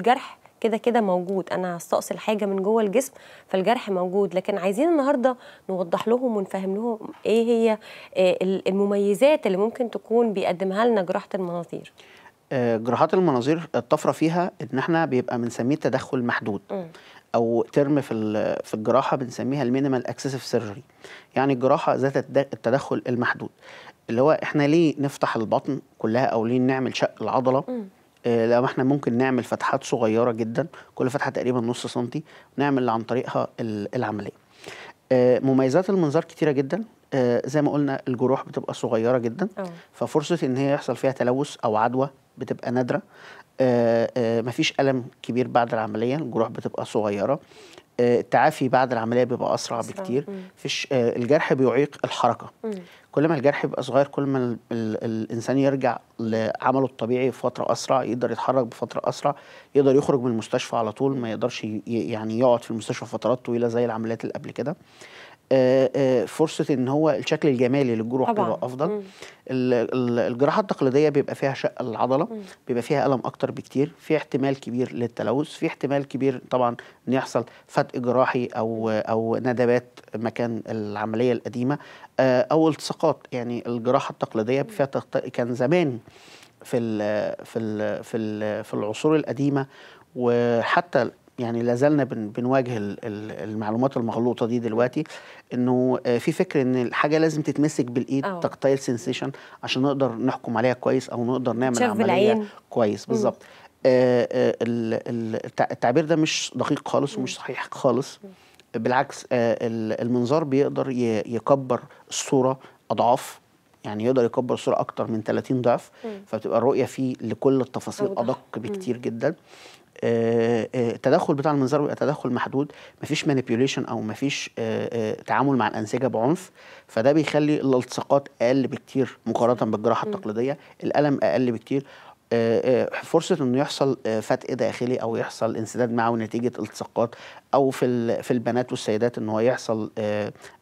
الجرح كده كده موجود انا هستأصل حاجه من جوه الجسم فالجرح موجود لكن عايزين النهارده نوضح لهم ونفهم لهم ايه هي آه، المميزات اللي ممكن تكون بيقدمها لنا جراحه المناظير آه، جراحات المناظير الطفره فيها ان احنا بيبقى بنسميه تدخل محدود او ترم في في الجراحه بنسميها المينيمال اكسسيف سيرجري يعني الجراحه ذات التدخل المحدود اللي هو احنا ليه نفتح البطن كلها او ليه نعمل شق العضله م. آه، لو احنا ممكن نعمل فتحات صغيره جدا كل فتحه تقريبا نص سنتي نعمل عن طريقها العمليه آه، مميزات المنظار كتيره جدا آه، زي ما قلنا الجروح بتبقى صغيره جدا ففرصه ان هي يحصل فيها تلوث او عدوى بتبقى نادره آه، آه، مفيش ألم كبير بعد العملية الجروح بتبقى صغيرة آه، التعافي بعد العملية بيبقى أسرع بكتير فيش الجرح بيعيق الحركة كل ما الجرح يبقى صغير كل ما ال ال الإنسان يرجع لعمله الطبيعي في فترة أسرع يقدر يتحرك بفترة أسرع يقدر يخرج من المستشفى على طول ما يقدرش يعني يقعد في المستشفى فترات طويلة زي العمليات اللي قبل كده آه، آه، فرصه ان هو الشكل الجمالي للجروح طبعا. بيبقى افضل مم. الجراحه التقليديه بيبقى فيها شق العضله مم. بيبقى فيها الم اكتر بكتير في احتمال كبير للتلوث في احتمال كبير طبعا ان يحصل فتق جراحي او او ندبات مكان العمليه القديمه آه، او التصاقات يعني الجراحه التقليديه فيها تخت... كان زمان في الـ في الـ في الـ في العصور القديمه وحتى يعني لازلنا بنواجه المعلومات المغلوطه دي دلوقتي انه آه، في فكر ان الحاجه لازم تتمسك بالايد تكتايل سنسيشن عشان نقدر نحكم عليها كويس او نقدر نعمل عمليه العين. كويس بالظبط آه، آه، التعبير ده مش دقيق خالص ومش صحيح خالص بالعكس المنظار بيقدر يكبر الصوره اضعاف يعني يقدر يكبر الصوره اكتر من 30 ضعف فبتبقى الرؤيه فيه لكل التفاصيل ادق بكتير جدا التدخل آه، آه، بتاع المنظار بيبقى تدخل محدود مفيش مانيبيوليشن او مفيش آه، تعامل مع الانسجه بعنف فده بيخلي الالتصاقات اقل بكتير مقارنه بالجراحه التقليديه الالم اقل بكتير فرصه انه يحصل فتق إيه داخلي او يحصل انسداد معوي نتيجه التصاقات او في في البنات والسيدات ان هو يحصل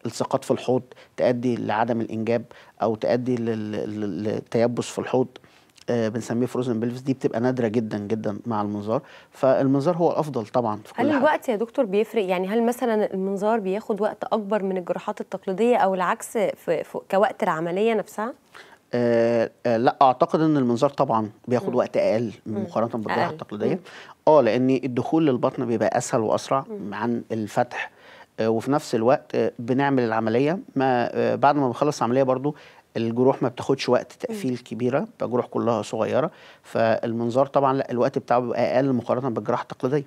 التصاقات في الحوض تؤدي لعدم الانجاب او تؤدي للتيبس في الحوض آه، بنسميه فروزن بلفز دي بتبقى نادره جدا جدا مع المنظار فالمنظار هو الافضل طبعا في كل هل الوقت يا دكتور بيفرق يعني هل مثلا المنظار بياخد وقت اكبر من الجراحات التقليديه او العكس في, كوقت العمليه نفسها آه،, آه لا اعتقد ان المنظار طبعا بياخد م. وقت اقل مقارنه بالجراحه التقليديه اه لان الدخول للبطن بيبقى اسهل واسرع م. عن الفتح آه، وفي نفس الوقت بنعمل العمليه ما بعد ما بنخلص العمليه برضو الجروح ما بتاخدش وقت تقفيل كبيره بتبقى كلها صغيره فالمنظار طبعا لا الوقت بتاعه بيبقى اقل مقارنه بالجراحه التقليديه